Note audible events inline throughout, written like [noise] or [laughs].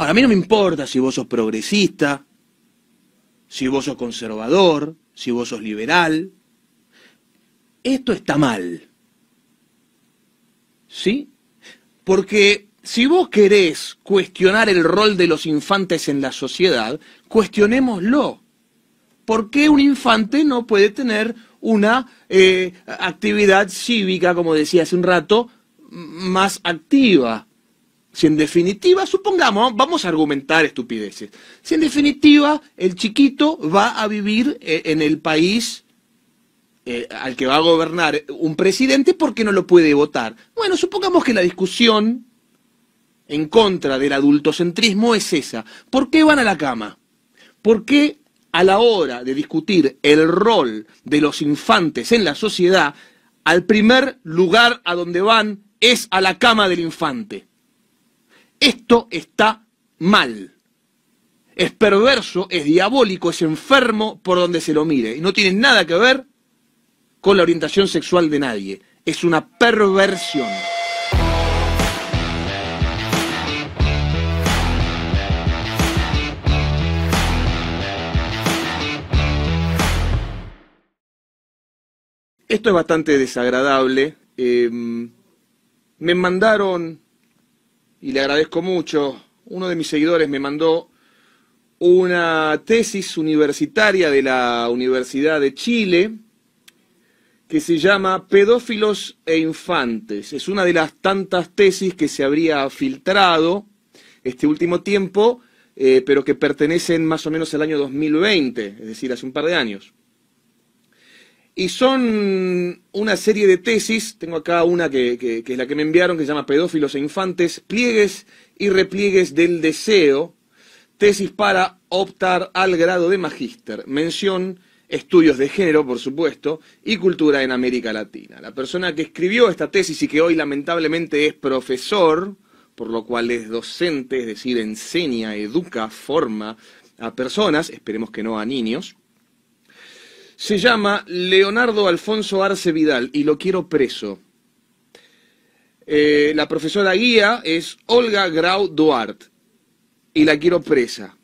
Ahora, a mí no me importa si vos sos progresista, si vos sos conservador, si vos sos liberal. Esto está mal. ¿Sí? Porque si vos querés cuestionar el rol de los infantes en la sociedad, cuestionémoslo. ¿Por qué un infante no puede tener una eh, actividad cívica, como decía hace un rato, más activa? Si en definitiva, supongamos, vamos a argumentar estupideces. Si en definitiva el chiquito va a vivir eh, en el país eh, al que va a gobernar eh, un presidente ¿por qué no lo puede votar. Bueno, supongamos que la discusión en contra del adultocentrismo es esa. ¿Por qué van a la cama? ¿Por qué a la hora de discutir el rol de los infantes en la sociedad, al primer lugar a donde van es a la cama del infante? Esto está mal. Es perverso, es diabólico, es enfermo por donde se lo mire. Y no tiene nada que ver con la orientación sexual de nadie. Es una perversión. Esto es bastante desagradable. Em, me mandaron y le agradezco mucho, uno de mis seguidores me mandó una tesis universitaria de la Universidad de Chile que se llama Pedófilos e Infantes. Es una de las tantas tesis que se habría filtrado este último tiempo, eh, pero que pertenecen más o menos al año 2020, es decir, hace un par de años. Y son una serie de tesis, tengo acá una que, es la que me enviaron, que se llama Pedófilos e Infantes, pliegues y repliegues del deseo, tesis para optar al grado de magíster, mención, estudios de género, por supuesto, y cultura en América Latina. La persona que escribió esta tesis y que hoy lamentablemente es profesor, por lo cual es docente, es decir, enseña, educa, forma a personas, esperemos que no a niños, se llama Leonardo Alfonso Arce Vidal y lo quiero preso. Eh, la profesora guía es Olga Grau Duarte y la quiero presa.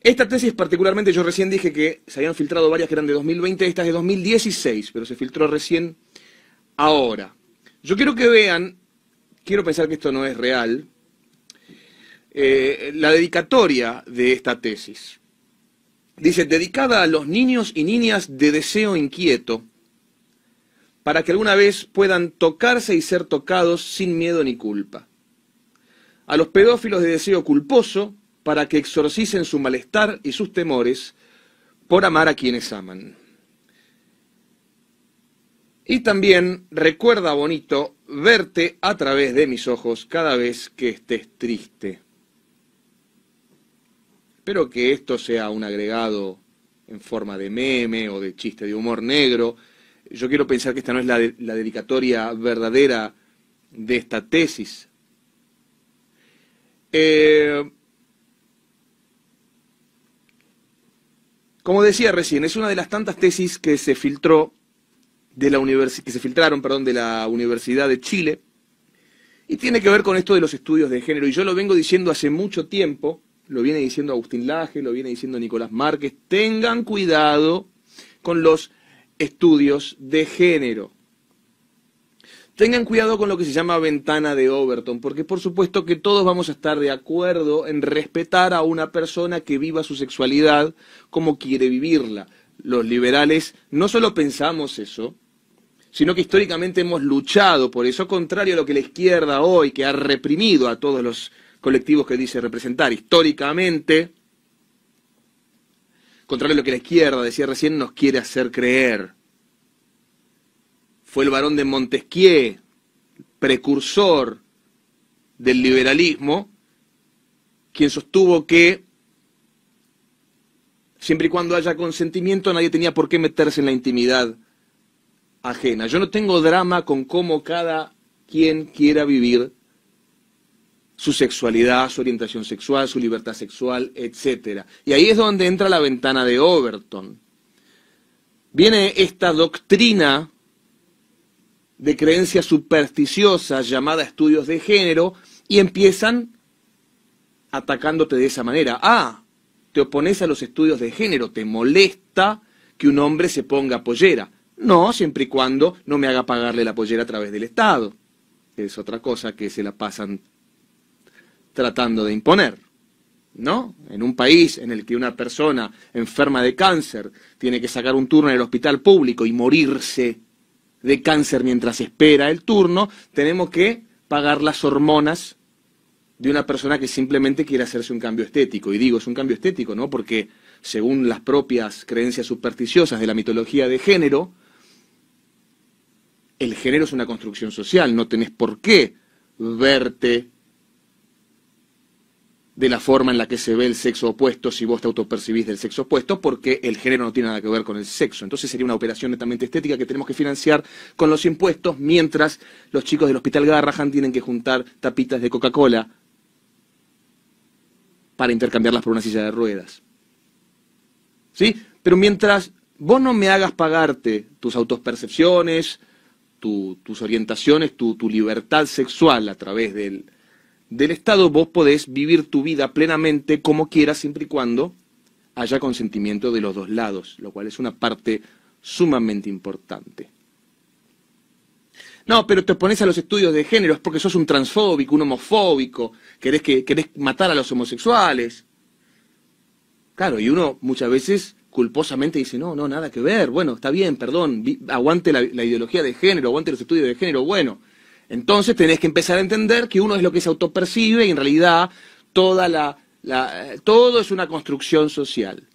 Esta tesis particularmente, yo recién dije que se habían filtrado varias que eran de 2020, esta es de 2016, pero se filtró recién ahora. Yo quiero que vean, quiero pensar que esto no es real, eh, la dedicatoria de esta tesis. Dice, dedicada a los niños y niñas de deseo inquieto, para que alguna vez puedan tocarse y ser tocados sin miedo ni culpa. A los pedófilos de deseo culposo, para que exorcicen su malestar y sus temores por amar a quienes aman. Y también recuerda bonito verte a través de mis ojos cada vez que estés triste. Espero que esto sea un agregado en forma de meme o de chiste de humor negro. Yo quiero pensar que esta no es la, dedicatoria verdadera de esta tesis. Eh, como decía recién, es una de las tantas tesis que se filtró de la se filtraron, de la Universidad de Chile y tiene que ver con esto de los estudios de género y yo lo vengo diciendo hace mucho tiempo lo viene diciendo Agustín Laje, lo viene diciendo Nicolás Márquez. Tengan cuidado con los estudios de género. Tengan cuidado con lo que se llama ventana de Overton, porque por supuesto que todos vamos a estar de acuerdo en respetar a una persona que viva su sexualidad como quiere vivirla. Los liberales no solo pensamos eso, sino que históricamente hemos luchado por eso, contrario a lo que la izquierda hoy, que ha reprimido a todos los colectivos que dice representar históricamente, contrario a lo que la izquierda, decía recién, nos quiere hacer creer. Fue el varón de Montesquieu, precursor del liberalismo, quien sostuvo que siempre y cuando haya consentimiento nadie tenía por qué meterse en la intimidad ajena. Yo no tengo drama con cómo cada quien quiera vivir su sexualidad, su orientación sexual, su libertad sexual, etc. Y ahí es donde entra la ventana de Overton. Viene esta doctrina de creencias supersticiosas llamada estudios de género y empiezan atacándote de esa manera. Ah, te opones a los estudios de género, te molesta que un hombre se ponga pollera. No, siempre y cuando no me haga pagarle la pollera a través del Estado. Es otra cosa que se la pasan tratando de imponer. ¿No? En un país en el que una persona enferma de cáncer tiene que sacar un turno en el hospital público y morirse de cáncer mientras espera el turno, tenemos que pagar las hormonas de una persona que simplemente quiere hacerse un cambio estético. Y digo, es un cambio estético, ¿no? Porque según las propias creencias supersticiosas de la mitología de género, el género es una construcción social, no tenés por qué verte de la forma en la que se ve el sexo opuesto si vos te autopercibís del sexo opuesto, porque el género no tiene nada que ver con el sexo. Entonces sería una operación netamente estética que tenemos que financiar con los impuestos, mientras los chicos del Hospital Garrahan tienen que juntar tapitas de Coca-Cola para intercambiarlas por una silla de ruedas. ¿Sí? Pero mientras vos no me hagas pagarte tus autopercepciones, tus orientaciones, tu, tu libertad sexual a través del del Estado, vos podés vivir tu vida plenamente como quieras, siempre y cuando haya consentimiento de los dos lados, lo cual es una parte sumamente importante. No, pero te opones a los estudios de género, es porque sos un transfóbico, un homofóbico, querés, que, querés matar a los homosexuales. Claro, y uno muchas veces culposamente dice, no, no, nada que ver, bueno, está bien, perdón, aguante la ideología de género, aguante los estudios de género, bueno, entonces tenés que empezar a entender que uno es lo que se autopercibe y en realidad eh, todo es una construcción social.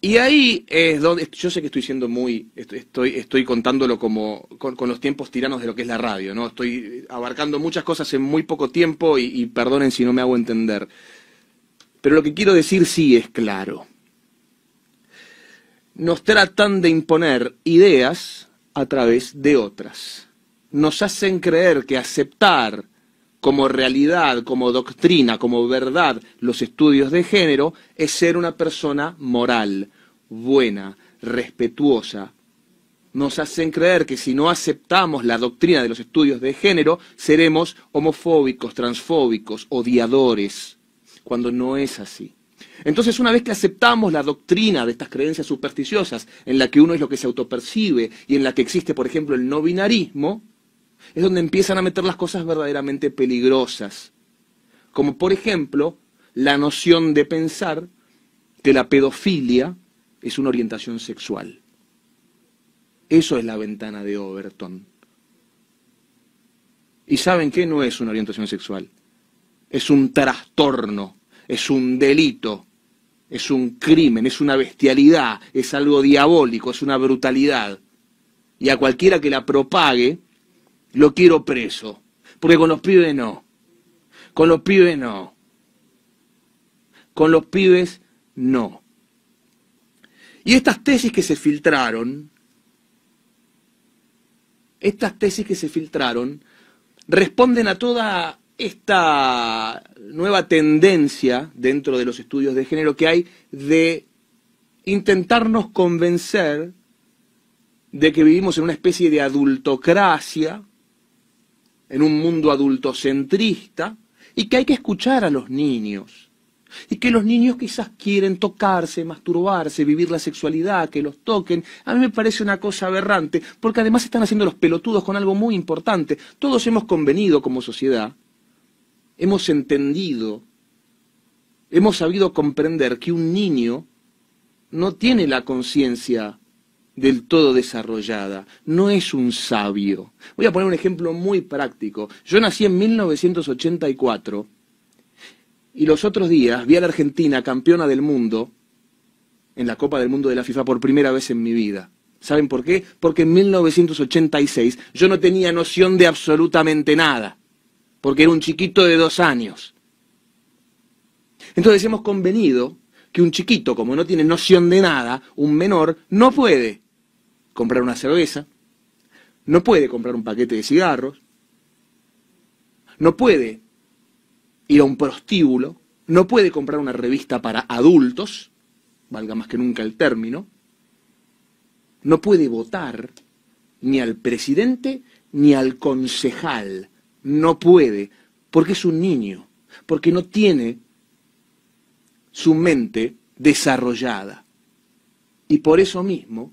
Y ahí es donde, yo sé que estoy siendo muy, estoy, estoy contándolo como con, los tiempos tiranos de lo que es la radio, ¿no? Estoy abarcando muchas cosas en muy poco tiempo y perdonen si no me hago entender. Pero lo que quiero decir sí es claro. Nos tratan de imponer ideas a través de otras. Nos hacen creer que aceptar como realidad, como doctrina, como verdad los estudios de género es ser una persona moral, buena, respetuosa. Nos hacen creer que si no aceptamos la doctrina de los estudios de género, seremos homofóbicos, transfóbicos, odiadores, cuando no es así. Entonces, una vez que aceptamos la doctrina de estas creencias supersticiosas, en la que uno es lo que se autopercibe y en la que existe, por ejemplo, el no binarismo, es donde empiezan a meter las cosas verdaderamente peligrosas. Como, por ejemplo, la noción de pensar que la pedofilia es una orientación sexual. Eso es la ventana de Overton. Y saben que no es una orientación sexual, es un trastorno es un delito, es un crimen, es una bestialidad, es algo diabólico, es una brutalidad. Y a cualquiera que la propague, lo quiero preso. Porque con los pibes no. Con los pibes no. Con los pibes no. Y estas tesis que se filtraron, estas tesis que se filtraron, responden a toda esta nueva tendencia dentro de los estudios de género que hay de intentarnos convencer de que vivimos en una especie de adultocracia, en un mundo adultocentrista, y que hay que escuchar a los niños. Y que los niños quizás quieren tocarse, masturbarse, vivir la sexualidad, que los toquen. A mí me parece una cosa aberrante, porque además están haciendo los pelotudos con algo muy importante. Todos hemos convenido como sociedad hemos entendido, hemos sabido comprender que un niño no tiene la conciencia del todo desarrollada, no es un sabio. Voy a poner un ejemplo muy práctico. Yo nací en 1984 y los otros días vi a la Argentina campeona del mundo en la Copa del Mundo de la FIFA por primera vez en mi vida. ¿Saben por qué? Porque en 1986 yo no tenía noción de absolutamente nada porque era un chiquito de dos años. Entonces hemos convenido que un chiquito, como no tiene noción de nada, un menor, no puede comprar una cerveza, no puede comprar un paquete de cigarros, no puede ir a un prostíbulo, no puede comprar una revista para adultos, valga más que nunca el término, no puede votar ni al presidente ni al concejal no puede, porque es un niño, porque no tiene su mente desarrollada. Y por eso mismo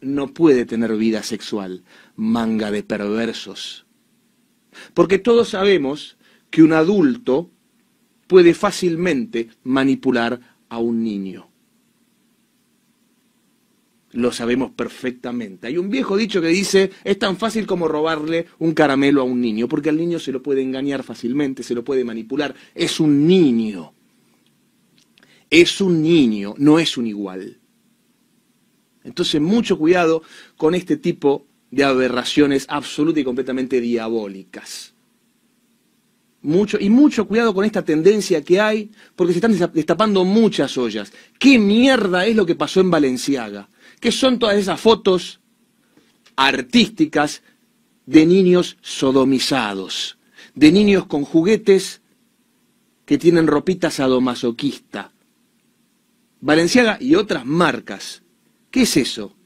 no puede tener vida sexual, manga de perversos. Porque todos sabemos que un adulto puede fácilmente manipular a un niño lo sabemos perfectamente. Hay un viejo dicho que dice, es tan fácil como robarle un caramelo a un niño, porque al niño se lo puede engañar fácilmente, se lo puede manipular. Es un niño. Es un niño, no es un igual. Entonces, mucho cuidado con este tipo de aberraciones absolutas y completamente diabólicas. y mucho cuidado con esta tendencia que hay, porque se están destapando muchas ollas. ¿Qué mierda es lo que pasó en Valenciaga? ¿Qué son todas esas fotos artísticas de niños sodomizados? De niños con juguetes que tienen ropitas sadomasoquista. Valenciaga y otras marcas. ¿Qué es eso?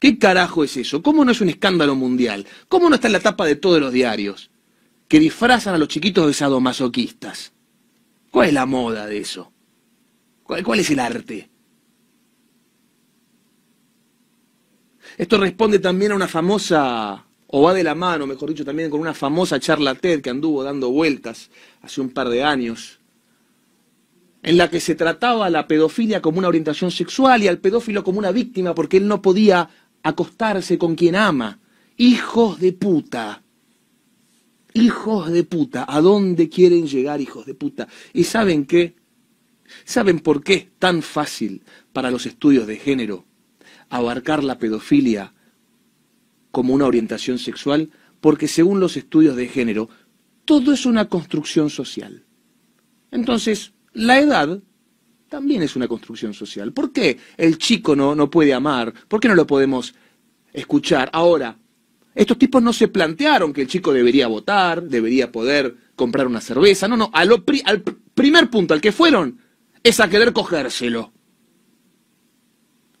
¿Qué carajo es eso? ¿Cómo no es un escándalo mundial? ¿Cómo no está en la tapa de todos los diarios? Que disfrazan a los chiquitos de sadomasoquistas. ¿Cuál es la moda de eso? cuál es el arte? Esto responde también a una famosa, o va de la mano, mejor dicho, también con una famosa charla que anduvo dando vueltas hace un par de años, en la que se trataba a la pedofilia como una orientación sexual y al pedófilo como una víctima porque él no podía acostarse con quien ama. Hijos de puta. Hijos de puta. ¿A dónde quieren llegar, hijos de puta? ¿Y saben qué? ¿Saben por qué es tan fácil para los estudios de género abarcar la pedofilia como una orientación sexual, porque según los estudios de género, todo es una construcción social. Entonces, la edad también es una construcción social. ¿Por qué el chico no, puede amar? ¿Por qué no lo podemos escuchar? Ahora, estos tipos no se plantearon que el chico debería votar, debería poder comprar una cerveza. No, no, al primer punto al que fueron es a querer cogérselo.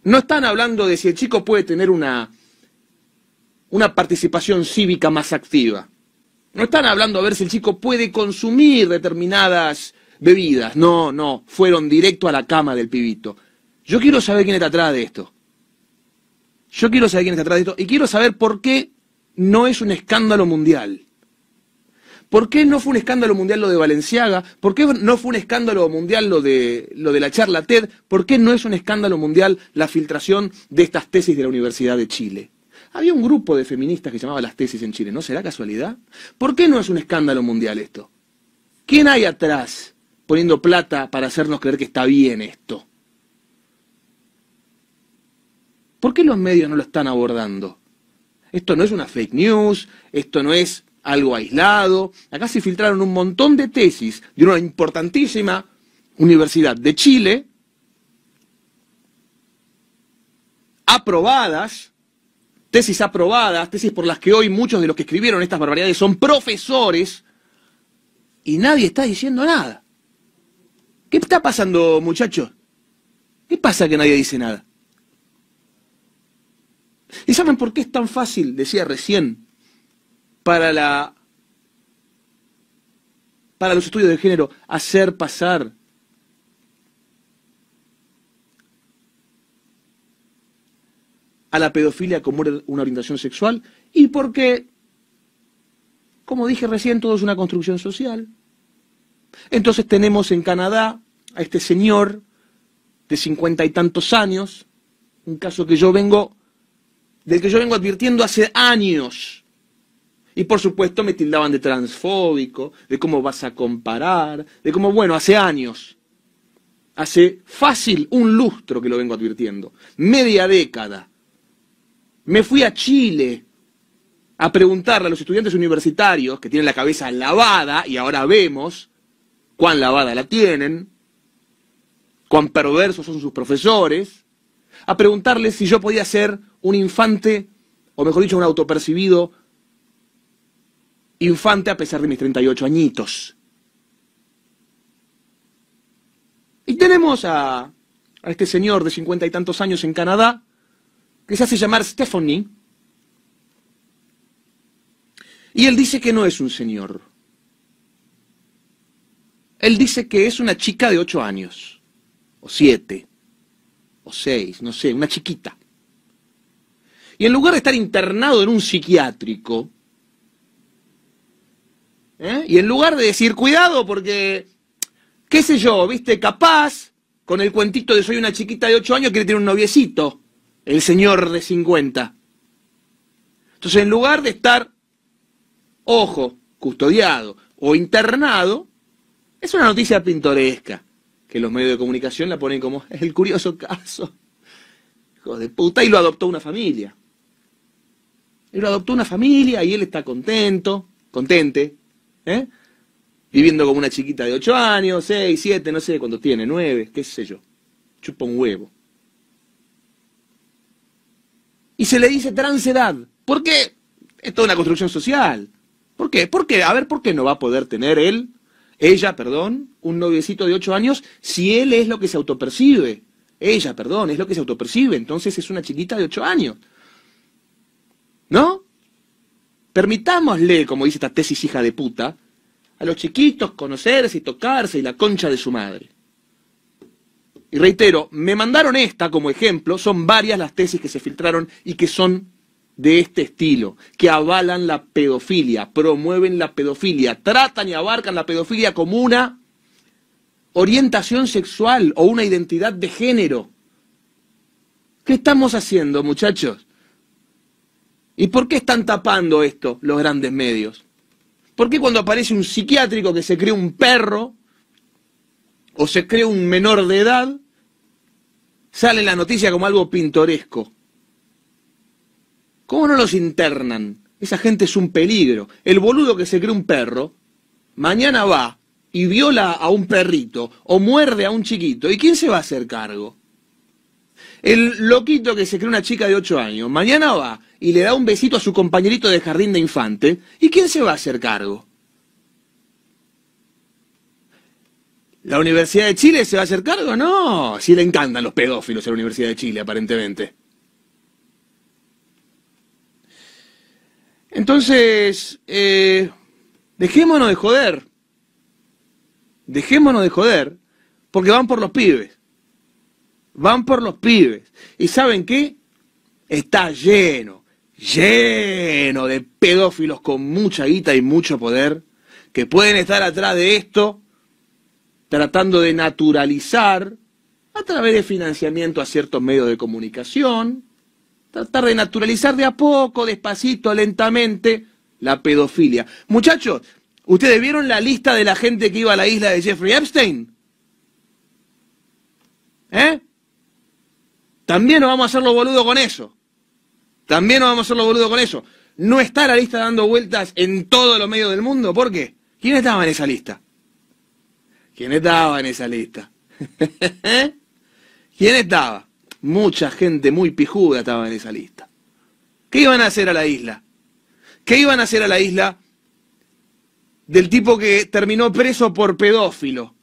No están hablando de si el chico puede tener una, participación cívica más activa. No están hablando a ver si el chico puede consumir determinadas bebidas. No, no, fueron directo a la cama del pibito. Yo quiero saber quién está atrás de esto. Yo quiero saber quién está atrás de esto y quiero saber por qué no es un escándalo mundial. ¿Por qué no fue un escándalo mundial lo de Valenciaga? ¿Por qué no fue un escándalo mundial lo de, lo de la charla TED? ¿Por qué no es un escándalo mundial la filtración de estas tesis de la Universidad de Chile? Había un grupo de feministas que llamaba las tesis en Chile. ¿No será casualidad? ¿Por qué no es un escándalo mundial esto? ¿Quién hay atrás poniendo plata para hacernos creer que está bien esto? ¿Por qué los medios no lo están abordando? Esto no es una fake news, esto no es algo aislado. Acá se filtraron un montón de tesis de una importantísima universidad de Chile, aprobadas, tesis aprobadas, tesis por las que hoy muchos de los que escribieron estas barbaridades son profesores, y nadie está diciendo nada. ¿Qué está pasando, muchachos? ¿Qué pasa que nadie dice nada? ¿Y saben por qué es tan fácil, decía recién, para, la, para los estudios de género, hacer pasar a la pedofilia como una orientación sexual y porque, como dije recién, todo es una construcción social. Entonces tenemos en Canadá a este señor de cincuenta y tantos años, un caso que yo vengo, del que yo vengo advirtiendo hace años, y por supuesto me tildaban de transfóbico, de cómo vas a comparar, de cómo, bueno, hace años, hace fácil un lustro que lo vengo advirtiendo, media década. Me fui a Chile a preguntarle a los estudiantes universitarios que tienen la cabeza lavada, y ahora vemos cuán lavada la tienen, cuán perversos son sus profesores, a preguntarles si yo podía ser un infante, o mejor dicho, un autopercibido infante a pesar de mis 38 añitos. Y tenemos a, a este señor de cincuenta y tantos años en Canadá, que se hace llamar Stephanie, y él dice que no es un señor. Él dice que es una chica de ocho años, o siete, o seis, no sé, una chiquita. Y en lugar de estar internado en un psiquiátrico, ¿Eh? Y en lugar de decir, cuidado, porque, qué sé yo, viste, capaz, con el cuentito de soy una chiquita de 8 años, quiere tener un noviecito, el señor de 50. Entonces, en lugar de estar, ojo, custodiado o internado, es una noticia pintoresca, que los medios de comunicación la ponen como el curioso caso. Hijo de puta, y lo adoptó una familia. Y lo adoptó una familia y él está contento, contente, ¿eh? Viviendo como una chiquita de 8 años, 6, 7, no sé cuándo tiene, 9, qué sé yo. Chupa un huevo. Y se le dice transedad. ¿Por qué? Es toda una construcción social. ¿Por qué? ¿Por qué? A ver, ¿por qué no va a poder tener él, ella, perdón, un noviecito de 8 años si él es lo que se autopercibe? Ella, perdón, es lo que se autopercibe. Entonces es una chiquita de 8 años. ¿No? Permitámosle, como dice esta tesis hija de puta, a los chiquitos conocerse y tocarse y la concha de su madre. Y reitero, me mandaron esta como ejemplo, son varias las tesis que se filtraron y que son de este estilo, que avalan la pedofilia, promueven la pedofilia, tratan y abarcan la pedofilia como una orientación sexual o una identidad de género. ¿Qué estamos haciendo, muchachos? ¿Y por qué están tapando esto los grandes medios? ¿Por qué cuando aparece un psiquiátrico que se cree un perro o se cree un menor de edad, sale la noticia como algo pintoresco? ¿Cómo no los internan? Esa gente es un peligro. El boludo que se cree un perro, mañana va y viola a un perrito o muerde a un chiquito. ¿Y quién se va a hacer cargo? El loquito que se cree una chica de 8 años, mañana va y le da un besito a su compañerito de jardín de infante, ¿y quién se va a hacer cargo? ¿La Universidad de Chile se va a hacer cargo? No, sí le encantan los pedófilos a la Universidad de Chile, aparentemente. Entonces, eh, dejémonos de joder. Dejémonos de joder, porque van por los pibes van por los pibes. ¿Y saben qué? Está lleno, lleno de pedófilos con mucha guita y mucho poder que pueden estar atrás de esto tratando de naturalizar a través de financiamiento a ciertos medios de comunicación, tratar de naturalizar de a poco, despacito, lentamente, la pedofilia. Muchachos, ¿ustedes vieron la lista de la gente que iba a la isla de Jeffrey Epstein? ¿Eh? También nos vamos a hacer los boludos con eso. También nos vamos a hacer los boludos con eso. No está la lista dando vueltas en todos los medios del mundo. ¿Por qué? ¿Quién estaba en esa lista? ¿Quién estaba en esa lista? [laughs] ¿Quién estaba? Mucha gente muy pijuda estaba en esa lista. ¿Qué iban a hacer a la isla? ¿Qué iban a hacer a la isla del tipo que terminó preso por pedófilo?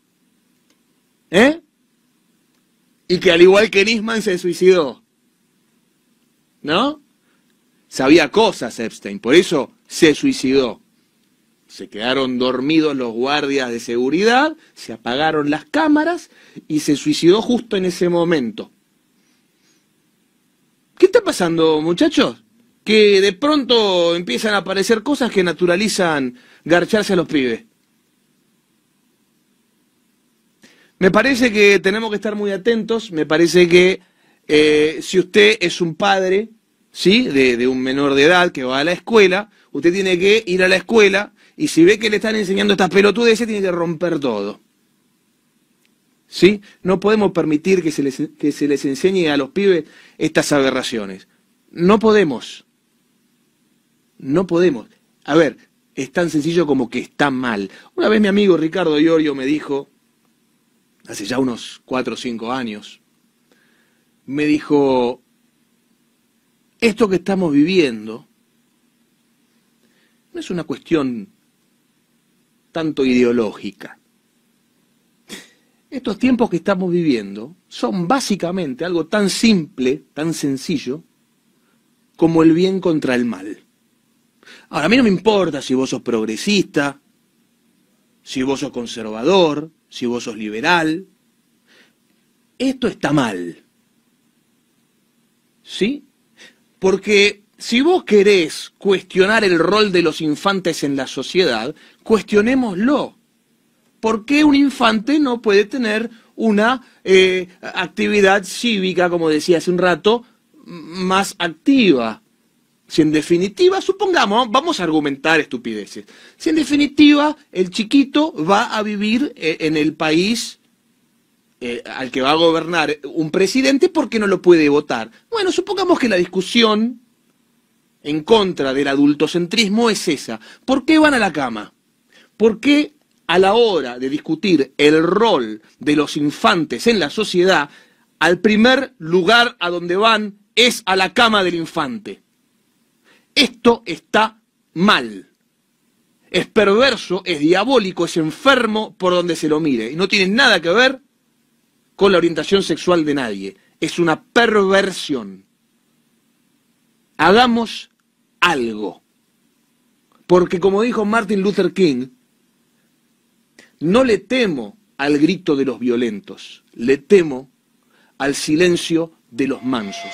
¿Eh? y que al igual que Nisman se suicidó. ¿No? Sabía cosas Epstein, por eso se suicidó. Se quedaron dormidos los guardias de seguridad, se apagaron las cámaras y se suicidó justo en ese momento. ¿Qué está pasando, muchachos? Que de pronto empiezan a aparecer cosas que naturalizan garcharse a los pibes. Me parece que tenemos que estar muy atentos, me parece que eh, si usted es un padre, ¿sí? De, un menor de edad que va a la escuela, usted tiene que ir a la escuela y si ve que le están enseñando estas pelotudeces, tiene que romper todo. ¿Sí? No podemos permitir que se les, que se les enseñe a los pibes estas aberraciones. No podemos. No podemos. A ver, es tan sencillo como que está mal. Una vez mi amigo Ricardo Iorio me dijo, hace ya unos cuatro o cinco años, me dijo, esto que estamos viviendo no es una cuestión tanto ideológica. Estos tiempos que estamos viviendo son básicamente algo tan simple, tan sencillo, como el bien contra el mal. Ahora, a mí no me importa si vos sos progresista, si vos sos conservador, si vos sos liberal. Esto está mal. ¿Sí? Porque si vos querés cuestionar el rol de los infantes en la sociedad, cuestionémoslo. ¿Por qué un infante no puede tener una eh, actividad cívica, como decía hace un rato, más activa? Si en definitiva, supongamos, vamos a argumentar estupideces. Si en definitiva el chiquito va a vivir eh, en el país eh, al que va a gobernar eh, un presidente porque no lo puede votar. Bueno, supongamos que la discusión en contra del adultocentrismo es esa. ¿Por qué van a la cama? ¿Por qué a la hora de discutir el rol de los infantes en la sociedad, al primer lugar a donde van es a la cama del infante? Esto está mal. Es perverso, es diabólico, es enfermo por donde se lo mire. Y no tiene nada que ver con la orientación sexual de nadie. Es una perversión. Hagamos algo. Porque como dijo Martin Luther King, no le temo al grito de los violentos, le temo al silencio de los mansos.